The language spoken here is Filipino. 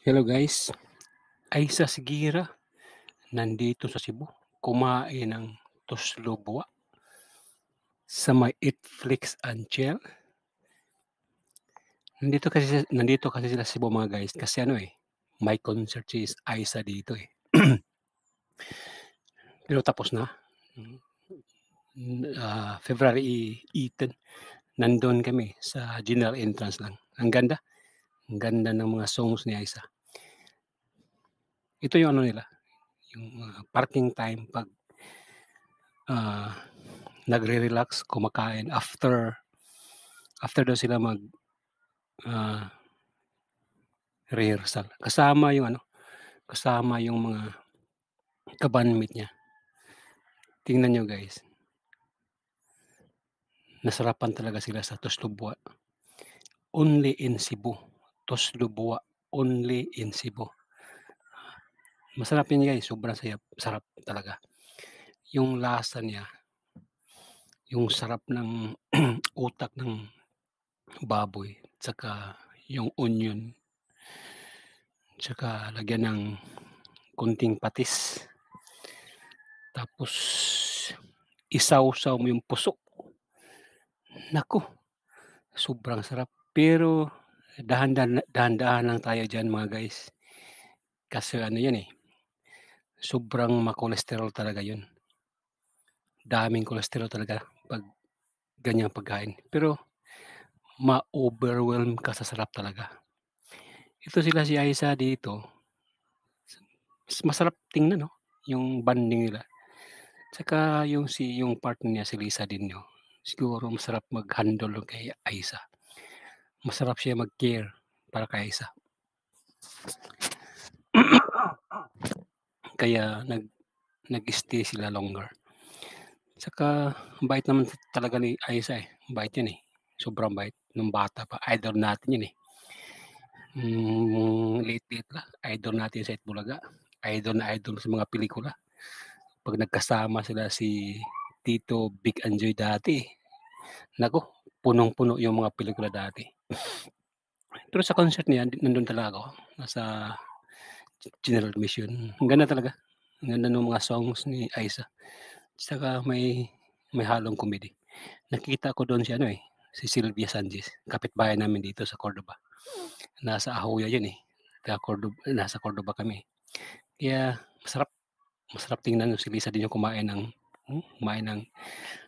Hello guys, Aisa Sigira nandito sa Cebu kumain ng Toslobua sa may Netflix and Chill. Nandito kasi nandito kasi sila Cebu mga guys kasi ano eh, my concert is Isa dito eh. Pero tapos na. Uh, February 8 nandun kami sa general entrance lang. Ang ganda ang ganda ng mga songs ni Aisa. Ito yung ano nila, yung uh, parking time pag uh, nagre-relax, kumakain after after daw sila mag uh, rehearsal. Kasama yung ano, kasama yung mga kabanmit niya. Tingnan nyo guys. Nasarapan talaga sila sa Tostubwa. Only in Cebu. Putos Lubua only in Cebu. Masarap yun guys, sobrang sayap, sarap talaga. Yung lasa niya, yung sarap ng utak ng baboy, tsaka yung onion, tsaka lagyan ng kunting patis. Tapos isaw-saw mo yung puso. Nako, sobrang sarap. Pero Dahan-dahan dahan-dahan lang tayo diyan mga guys. Kasi ano 'yan eh. Sobrang ma talaga 'yun. Daming cholesterol talaga pag ganyang pagkain. Pero ma-overwhelm ka sa sarap talaga. Ito sila si Aisa dito. Masarap tingnan no, yung banding nila. Tsaka yung si yung partner niya si Lisa din no. Siguro masarap mag-handle kay Aisa masarap siya mag-care para kay isa. Kaya nag nag-stay sila longer. Saka bait naman talaga ni Isa eh. Bait yun eh. Sobrang bait nung bata pa. Idol natin yun eh. Mm, late liit lang. Idol natin sa Itbulaga. Idol na idol sa mga pelikula. Pag nagkasama sila si Tito Big Enjoy dati. Nako, punong-puno yung mga pelikula dati. Pero sa concert niya, nandun talaga ako. Nasa general admission. Ang ganda talaga. Ang ganda ng mga songs ni Aiza. Saka may may halong comedy. Nakita ko doon si ano eh, si Silvia Sanchez, kapitbahay namin dito sa Cordoba. Nasa Ahoya yun eh. Kaya Cordoba, nasa Cordoba kami. Kaya masarap masarap tingnan si Lisa din yung kumain ng hmm, kumain ng